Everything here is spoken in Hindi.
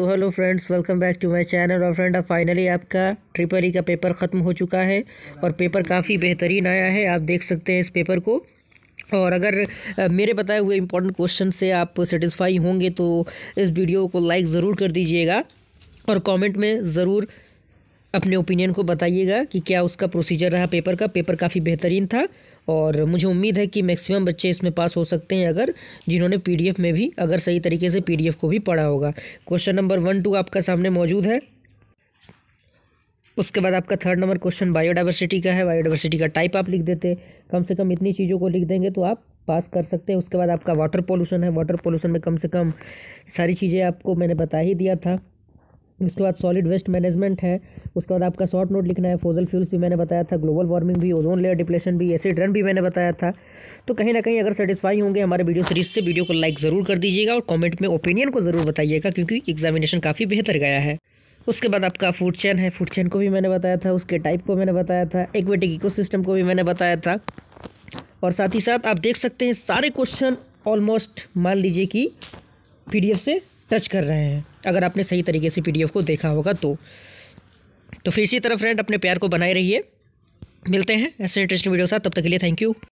तो hello friends welcome back to my channel और फ्रेंड अब फाइनली आपका ट्रिपल ई का पेपर ख़त्म हो चुका है और पेपर काफ़ी बेहतरीन आया है आप देख सकते हैं इस पेपर को और अगर मेरे बताए हुए इंपॉर्टेंट क्वेश्चन से आप सेटिस्फाई होंगे तो इस वीडियो को लाइक ज़रूर कर दीजिएगा और कमेंट में ज़रूर अपने ओपिनियन को बताइएगा कि क्या उसका प्रोसीजर रहा पेपर का पेपर काफ़ी बेहतरीन था और मुझे उम्मीद है कि मैक्सिमम बच्चे इसमें पास हो सकते हैं अगर जिन्होंने पीडीएफ में भी अगर सही तरीके से पीडीएफ को भी पढ़ा होगा क्वेश्चन नंबर वन टू आपका सामने मौजूद है उसके बाद आपका थर्ड नंबर क्वेश्चन बायोडाइवर्सिटी का है बायोडाइवर्सिटी का टाइप आप लिख देते कम से कम इतनी चीज़ों को लिख देंगे तो आप पास कर सकते हैं उसके बाद आपका वाटर पॉल्यूशन है वाटर पॉल्यूशन में कम से कम सारी चीज़ें आपको मैंने बता ही दिया था उसके बाद सॉलिड वेस्ट मैनेजमेंट है उसके बाद आपका शॉर्ट नोट लिखना है फोजल फ्यूल्स भी मैंने बताया था ग्लोबल वार्मिंग भी ओजोन लेयर डिप्लेशन भी एसिड रन भी मैंने बताया था तो कहीं ना कहीं अगर सेटिस्फाई होंगे हमारे वीडियो सीरीज से वीडियो को लाइक ज़रूर कर दीजिएगा और कमेंट में ओपिनियन को ज़रूर बताइएगा क्योंकि एग्जामिनेशन काफ़ी बेहतर गया है उसके बाद आपका फूड चैन है फूड चैन को भी मैंने बताया था उसके टाइप को मैंने बताया था एक्वेटिक इको को भी मैंने बताया था और साथ ही साथ आप देख सकते हैं सारे क्वेश्चन ऑलमोस्ट मान लीजिए कि पीडीएफ से टच कर रहे हैं अगर आपने सही तरीके से पीडीएफ को देखा होगा तो तो फिर इसी तरह फ्रेंड अपने प्यार को बनाए रहिए मिलते हैं ऐसे इंटरेस्टिंग वीडियो साथ तब तक के लिए थैंक यू